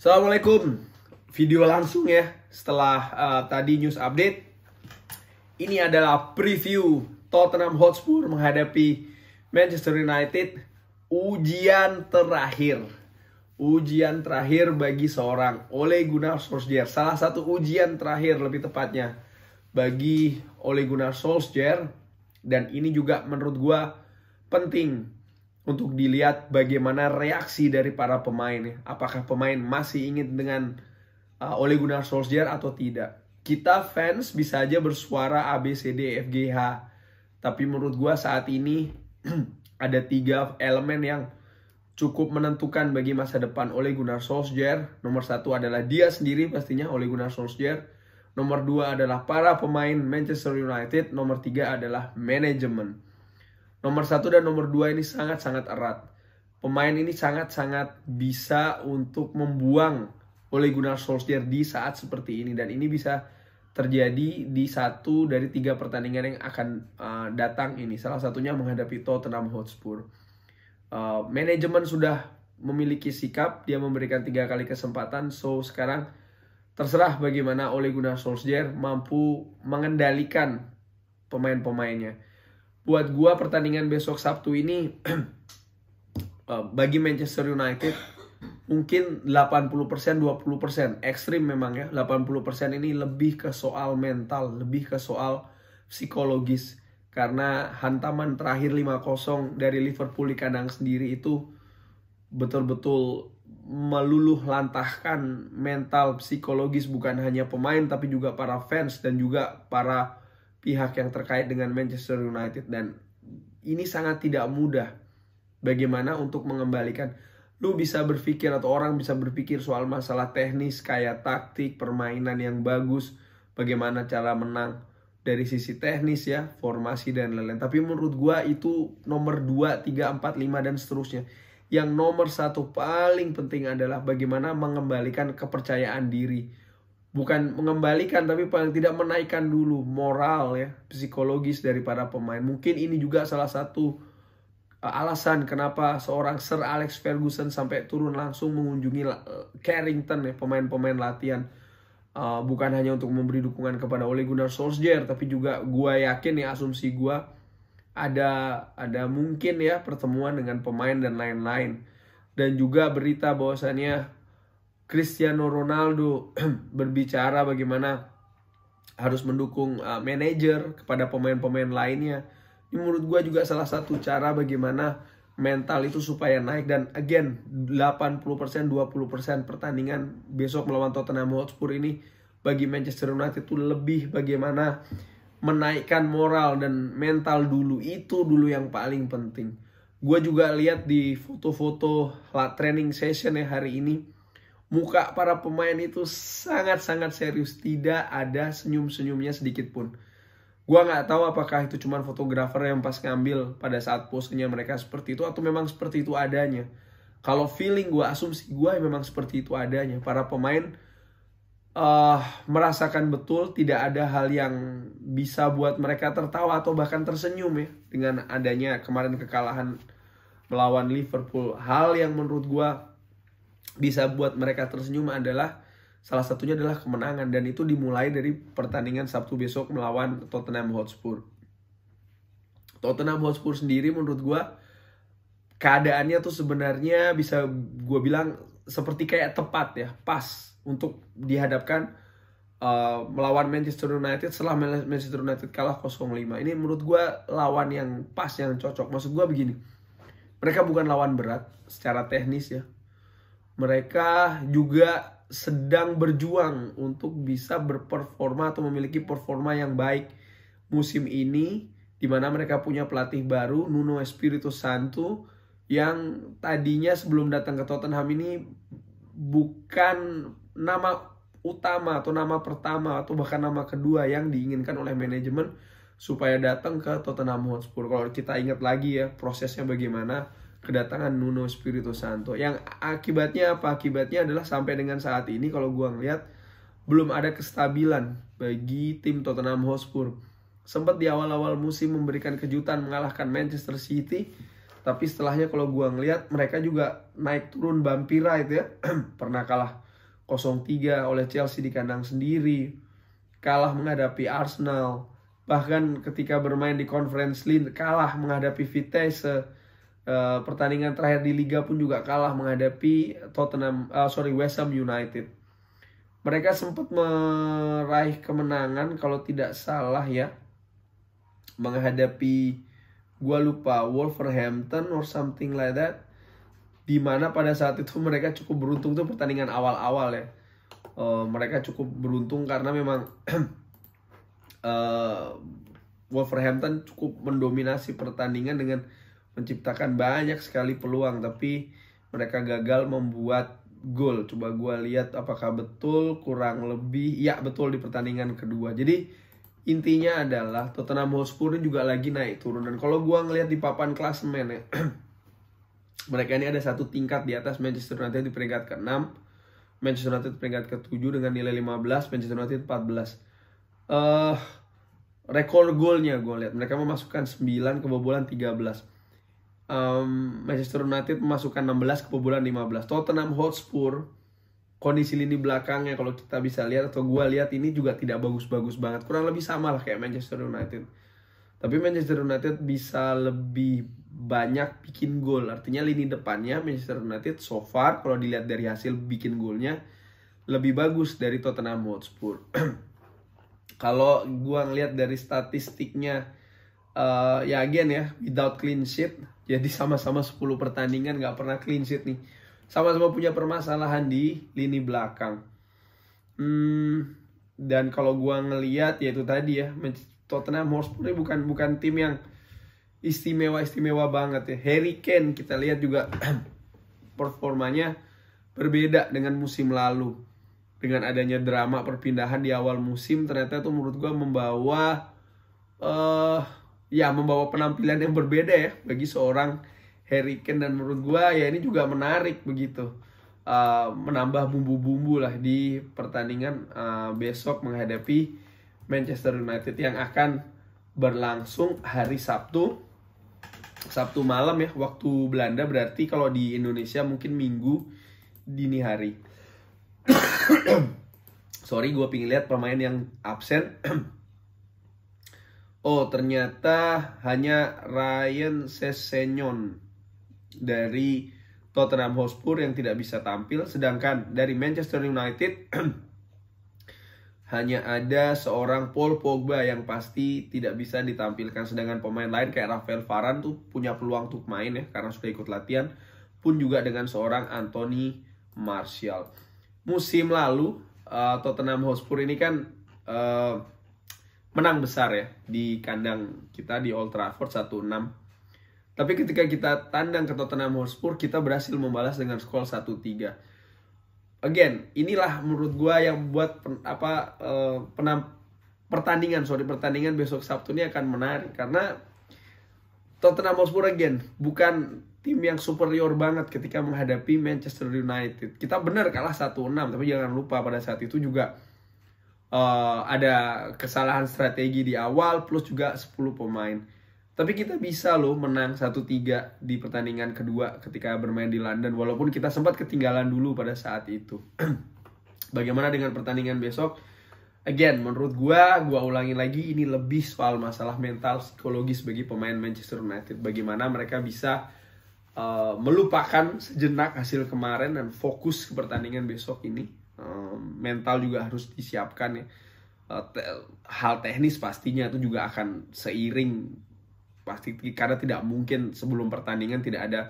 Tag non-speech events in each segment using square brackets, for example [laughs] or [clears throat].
Assalamualaikum. Video langsung ya setelah uh, tadi news update. Ini adalah preview Tottenham Hotspur menghadapi Manchester United ujian terakhir. Ujian terakhir bagi seorang Ole Gunnar Solskjaer. Salah satu ujian terakhir lebih tepatnya bagi Ole Gunnar Solskjaer dan ini juga menurut gue penting untuk dilihat bagaimana reaksi dari para pemain ya. Apakah pemain masih ingin dengan uh, Ole Gunnar Solskjaer atau tidak. Kita fans bisa aja bersuara A B C D e, F G H. Tapi menurut gue saat ini [clears throat] ada tiga elemen yang cukup menentukan bagi masa depan Ole Gunnar Solskjaer. Nomor satu adalah dia sendiri pastinya Ole Gunnar Solskjaer. Nomor dua adalah para pemain Manchester United. Nomor tiga adalah manajemen. Nomor satu dan nomor dua ini sangat-sangat erat. Pemain ini sangat-sangat bisa untuk membuang Ole Gunnar Solskjaer di saat seperti ini. Dan ini bisa terjadi di satu dari tiga pertandingan yang akan uh, datang ini. Salah satunya menghadapi Tottenham Hotspur. Uh, manajemen sudah memiliki sikap, dia memberikan tiga kali kesempatan. So sekarang terserah bagaimana Ole Gunnar Solskjaer mampu mengendalikan pemain-pemainnya buat gua pertandingan besok Sabtu ini [clears throat] eh, bagi Manchester United mungkin 80% 20% ekstrim memang ya 80% ini lebih ke soal mental lebih ke soal psikologis karena hantaman terakhir 5-0 dari Liverpool di kandang sendiri itu betul-betul meluluh lantahkan mental psikologis bukan hanya pemain tapi juga para fans dan juga para pihak yang terkait dengan Manchester United dan ini sangat tidak mudah bagaimana untuk mengembalikan lu bisa berpikir atau orang bisa berpikir soal masalah teknis kayak taktik, permainan yang bagus, bagaimana cara menang dari sisi teknis ya, formasi dan lain-lain. Tapi menurut gua itu nomor 2, 3, 4, 5 dan seterusnya. Yang nomor satu paling penting adalah bagaimana mengembalikan kepercayaan diri bukan mengembalikan tapi paling tidak menaikkan dulu moral ya psikologis dari para pemain mungkin ini juga salah satu eh, alasan kenapa seorang Sir Alex Ferguson sampai turun langsung mengunjungi eh, Carrington ya pemain-pemain latihan eh, bukan hanya untuk memberi dukungan kepada Ole Gunnar Solskjaer tapi juga gua yakin ya asumsi gua ada ada mungkin ya pertemuan dengan pemain dan lain-lain dan juga berita bahwasannya Cristiano Ronaldo [clears throat] berbicara bagaimana harus mendukung uh, manajer kepada pemain-pemain lainnya. Ini menurut gue juga salah satu cara bagaimana mental itu supaya naik dan again 80% 20% pertandingan besok melawan Tottenham Hotspur ini bagi Manchester United itu lebih bagaimana menaikkan moral dan mental dulu itu dulu yang paling penting. Gue juga lihat di foto-foto training session ya hari ini Muka para pemain itu sangat-sangat serius, tidak ada senyum-senyumnya sedikit pun. Gua nggak tahu apakah itu cuma fotografer yang pas ngambil pada saat posenya mereka seperti itu atau memang seperti itu adanya. Kalau feeling gue asumsi gue memang seperti itu adanya. Para pemain uh, merasakan betul tidak ada hal yang bisa buat mereka tertawa atau bahkan tersenyum ya dengan adanya kemarin kekalahan melawan Liverpool. Hal yang menurut gue bisa buat mereka tersenyum adalah salah satunya adalah kemenangan dan itu dimulai dari pertandingan Sabtu besok melawan Tottenham Hotspur. Tottenham Hotspur sendiri menurut gue keadaannya tuh sebenarnya bisa gue bilang seperti kayak tepat ya, pas untuk dihadapkan uh, melawan Manchester United setelah Manchester United kalah 0-5. Ini menurut gue lawan yang pas, yang cocok. Maksud gue begini, mereka bukan lawan berat secara teknis ya, mereka juga sedang berjuang untuk bisa berperforma atau memiliki performa yang baik musim ini di mana mereka punya pelatih baru Nuno Espirito Santo yang tadinya sebelum datang ke Tottenham ini bukan nama utama atau nama pertama atau bahkan nama kedua yang diinginkan oleh manajemen supaya datang ke Tottenham Hotspur. Kalau kita ingat lagi ya prosesnya bagaimana kedatangan Nuno Spirito Santo yang akibatnya apa akibatnya adalah sampai dengan saat ini kalau gua ngeliat belum ada kestabilan bagi tim Tottenham Hotspur sempat di awal-awal musim memberikan kejutan mengalahkan Manchester City tapi setelahnya kalau gua ngeliat mereka juga naik turun Bampira itu ya [clears throat] pernah kalah 0-3 oleh Chelsea di kandang sendiri kalah menghadapi Arsenal bahkan ketika bermain di Conference League kalah menghadapi Vitesse Eh, pertandingan terakhir di liga pun juga kalah menghadapi Tottenham uh, sorry West Ham United. Mereka sempat meraih kemenangan kalau tidak salah ya menghadapi gua lupa Wolverhampton or something like that. Dimana pada saat itu mereka cukup beruntung tuh pertandingan awal-awal ya. Uh, mereka cukup beruntung karena memang uh, [clears throat] Wolverhampton cukup mendominasi pertandingan dengan menciptakan banyak sekali peluang tapi mereka gagal membuat gol. Coba gue lihat apakah betul kurang lebih ya betul di pertandingan kedua. Jadi intinya adalah Tottenham Hotspur juga lagi naik turun dan kalau gue ngelihat di papan klasemen ya [clears throat] mereka ini ada satu tingkat di atas Manchester United di peringkat ke-6 Manchester United peringkat ke-7 dengan nilai 15, Manchester United 14. Eh uh, rekor golnya gue lihat mereka memasukkan 9 kebobolan 13 um, Manchester United memasukkan 16 kebobolan 15. Tottenham Hotspur kondisi lini belakangnya kalau kita bisa lihat atau gue lihat ini juga tidak bagus-bagus banget. Kurang lebih sama lah kayak Manchester United. Tapi Manchester United bisa lebih banyak bikin gol. Artinya lini depannya Manchester United so far kalau dilihat dari hasil bikin golnya lebih bagus dari Tottenham Hotspur. [clears throat] kalau gue ngelihat dari statistiknya uh, ya again ya without clean sheet jadi sama-sama 10 pertandingan gak pernah clean sheet nih. Sama-sama punya permasalahan di lini belakang. Hmm, dan kalau gua ngeliat ya itu tadi ya Tottenham Hotspur ini bukan bukan tim yang istimewa-istimewa banget ya. Harry Kane kita lihat juga [clears throat] performanya berbeda dengan musim lalu. Dengan adanya drama perpindahan di awal musim ternyata itu menurut gue membawa uh, ya membawa penampilan yang berbeda ya bagi seorang Harry Kane dan menurut gue ya ini juga menarik begitu uh, menambah bumbu-bumbu lah di pertandingan uh, besok menghadapi Manchester United yang akan berlangsung hari Sabtu Sabtu malam ya waktu Belanda berarti kalau di Indonesia mungkin Minggu dini hari [coughs] sorry gue pingin lihat pemain yang absen Oh, ternyata hanya Ryan Sessegnon dari Tottenham Hotspur yang tidak bisa tampil. Sedangkan dari Manchester United [clears throat] hanya ada seorang Paul Pogba yang pasti tidak bisa ditampilkan. Sedangkan pemain lain kayak Rafael Varane tuh punya peluang untuk main ya karena sudah ikut latihan. Pun juga dengan seorang Anthony Martial. Musim lalu uh, Tottenham Hotspur ini kan... Uh, menang besar ya di kandang kita di Old Trafford 1-6. Tapi ketika kita tandang ke Tottenham Hotspur, kita berhasil membalas dengan skor 1-3. Again, inilah menurut gue yang buat pen, apa uh, penam, pertandingan sorry pertandingan besok Sabtu ini akan menarik karena Tottenham Hotspur again bukan tim yang superior banget ketika menghadapi Manchester United. Kita benar kalah 1-6, tapi jangan lupa pada saat itu juga uh, ada kesalahan strategi di awal plus juga 10 pemain. Tapi kita bisa loh menang 1-3 di pertandingan kedua ketika bermain di London walaupun kita sempat ketinggalan dulu pada saat itu. [clears throat] Bagaimana dengan pertandingan besok? Again, menurut gue, gue ulangi lagi ini lebih soal masalah mental psikologis bagi pemain Manchester United. Bagaimana mereka bisa uh, melupakan sejenak hasil kemarin dan fokus ke pertandingan besok ini mental juga harus disiapkan ya eh, hal teknis pastinya itu juga akan seiring pasti karena tidak mungkin sebelum pertandingan tidak ada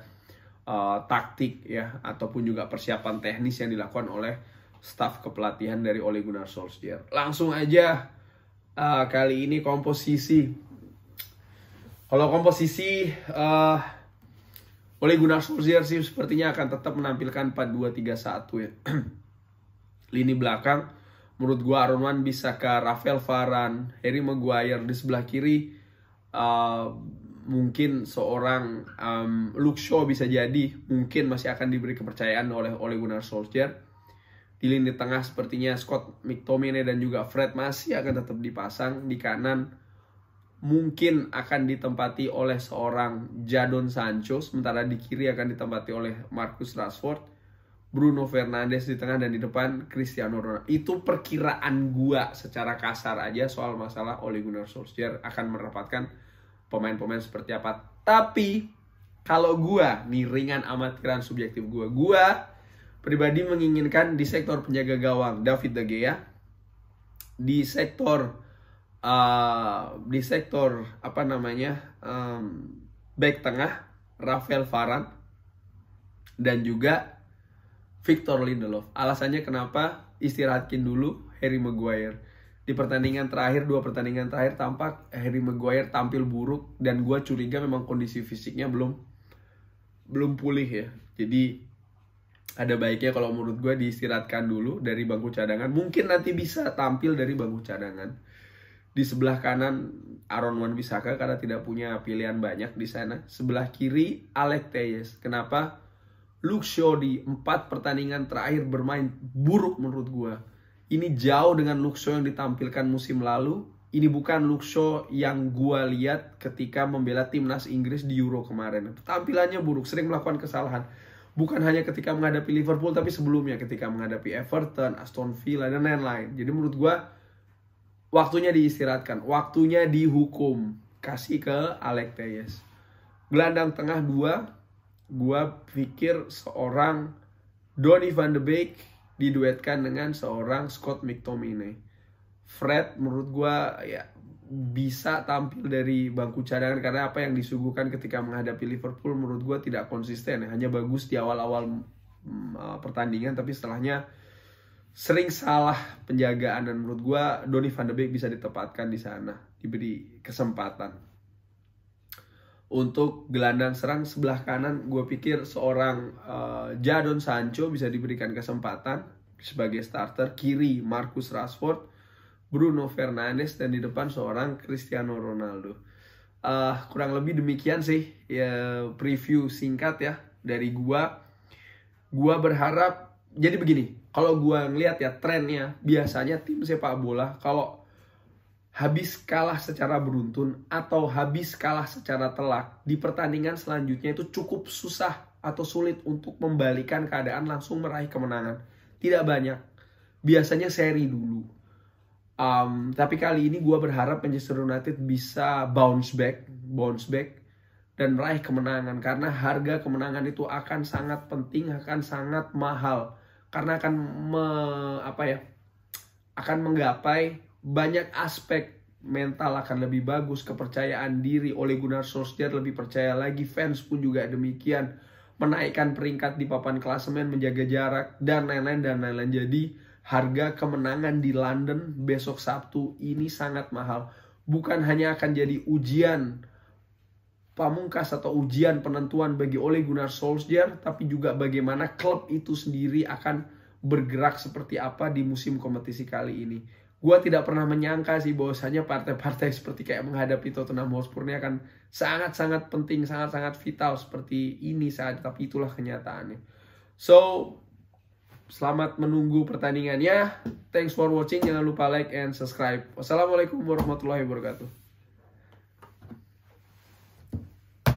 uh, taktik ya ataupun juga persiapan teknis yang dilakukan oleh staf kepelatihan dari Ole Gunnar Solskjaer. Langsung aja uh, kali ini komposisi. Kalau komposisi uh, Ole Gunnar Solskjaer sih sepertinya akan tetap menampilkan 4-2-3-1 ya [clears throat] lini belakang menurut gue Aaron Wan bisa ke Rafael Varane, Harry Maguire di sebelah kiri uh, mungkin seorang um, Luke Shaw bisa jadi mungkin masih akan diberi kepercayaan oleh Ole Gunnar Solskjaer di lini tengah sepertinya Scott McTominay dan juga Fred masih akan tetap dipasang di kanan mungkin akan ditempati oleh seorang Jadon Sancho sementara di kiri akan ditempati oleh Marcus Rashford Bruno Fernandes di tengah dan di depan Cristiano Ronaldo. Itu perkiraan gua secara kasar aja soal masalah Ole Gunnar Solskjaer akan merapatkan pemain-pemain seperti apa. Tapi kalau gua nih ringan amat keren subjektif gua. Gua pribadi menginginkan di sektor penjaga gawang David De Gea di sektor uh, di sektor apa namanya um, back tengah Rafael Varane dan juga Victor Lindelof. Alasannya kenapa istirahatkin dulu Harry Maguire. Di pertandingan terakhir, dua pertandingan terakhir tampak Harry Maguire tampil buruk dan gue curiga memang kondisi fisiknya belum belum pulih ya. Jadi ada baiknya kalau menurut gue diistirahatkan dulu dari bangku cadangan. Mungkin nanti bisa tampil dari bangku cadangan. Di sebelah kanan Aaron Wan Bisaka karena tidak punya pilihan banyak di sana. Sebelah kiri Alex Tejes. Kenapa? Luke Shaw di 4 pertandingan terakhir bermain buruk menurut gue. Ini jauh dengan Luke Shaw yang ditampilkan musim lalu. Ini bukan Luke Shaw yang gue lihat ketika membela timnas Inggris di Euro kemarin. Tampilannya buruk, sering melakukan kesalahan. Bukan hanya ketika menghadapi Liverpool, tapi sebelumnya ketika menghadapi Everton, Aston Villa, dan lain-lain. Jadi menurut gue, waktunya diistirahatkan, waktunya dihukum. Kasih ke Alec Tejes. Gelandang tengah 2, gua pikir seorang Donny van de Beek diduetkan dengan seorang Scott McTominay. Fred menurut gua ya bisa tampil dari bangku cadangan karena apa yang disuguhkan ketika menghadapi Liverpool menurut gua tidak konsisten ya. hanya bagus di awal-awal mm, eh, pertandingan tapi setelahnya sering salah penjagaan dan menurut gua Donny van de Beek bisa ditempatkan di sana diberi kesempatan untuk gelandang serang sebelah kanan gue pikir seorang uh, Jadon Sancho bisa diberikan kesempatan sebagai starter kiri Marcus Rashford Bruno Fernandes dan di depan seorang Cristiano Ronaldo uh, kurang lebih demikian sih ya preview singkat ya dari gue. Gue berharap jadi begini kalau gue ngelihat ya trennya biasanya tim sepak bola kalau habis kalah secara beruntun atau habis kalah secara telak di pertandingan selanjutnya itu cukup susah atau sulit untuk membalikan keadaan langsung meraih kemenangan. Tidak banyak. Biasanya seri dulu. Um, tapi kali ini gue berharap Manchester United bisa bounce back, bounce back dan meraih kemenangan karena harga kemenangan itu akan sangat penting, akan sangat mahal karena akan me, apa ya, akan menggapai banyak aspek mental akan lebih bagus, kepercayaan diri oleh Gunnar Solskjaer lebih percaya lagi, fans pun juga demikian, menaikkan peringkat di papan klasemen, menjaga jarak dan lain-lain dan lain-lain. Jadi harga kemenangan di London besok Sabtu ini sangat mahal. Bukan hanya akan jadi ujian pamungkas atau ujian penentuan bagi Ole Gunnar Solskjaer, tapi juga bagaimana klub itu sendiri akan bergerak seperti apa di musim kompetisi kali ini gue tidak pernah menyangka sih bahwasanya partai-partai [laughs] seperti kayak menghadapi Tottenham Hotspur ini akan sangat-sangat penting, sangat-sangat vital seperti ini saat tapi itulah kenyataannya. So, selamat menunggu pertandingannya. Thanks for watching, jangan lupa like and subscribe. Wassalamualaikum warahmatullahi wabarakatuh.